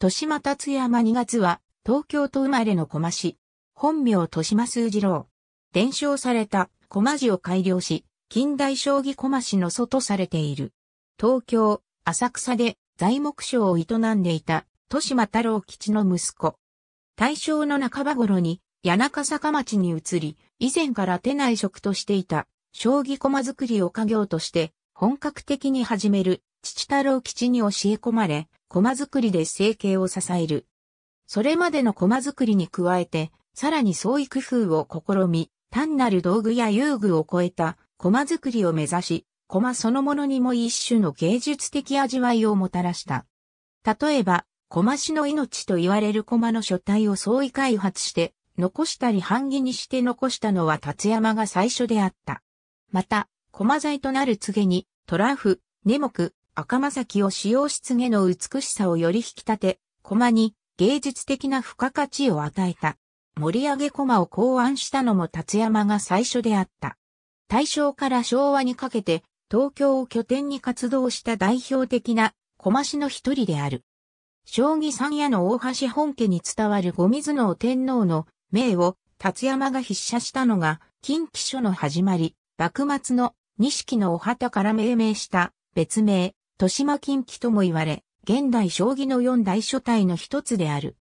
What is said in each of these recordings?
豊島達山2月は、東京都生まれの駒師。本名豊島数次郎。伝承された駒師を改良し、近代将棋駒師の祖とされている。東京、浅草で材木商を営んでいた、豊島太郎吉の息子。大正の半ば頃に、谷中坂町に移り、以前から手内職としていた、将棋駒作りを家業として、本格的に始める、父太郎吉に教え込まれ、駒作りで生計を支える。それまでの駒作りに加えて、さらに創意工夫を試み、単なる道具や遊具を超えた駒作りを目指し、駒そのものにも一種の芸術的味わいをもたらした。例えば、駒師の命と言われる駒の書体を創意開発して、残したり版木にして残したのは達山が最初であった。また、駒材となる告げに、トラフ、ネモク、赤崎を使用しつげの美しさをより引き立て、駒に芸術的な付加価値を与えた。盛り上げ駒を考案したのも達山が最初であった。大正から昭和にかけて東京を拠点に活動した代表的な駒師の一人である。将棋三夜の大橋本家に伝わる五水の天皇の名を達山が筆写したのが近畿書の始まり、幕末の錦のお旗から命名した別名、豊島近畿とも言われ、現代将棋の四大書体の一つである。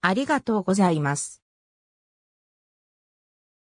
ありがとうございます。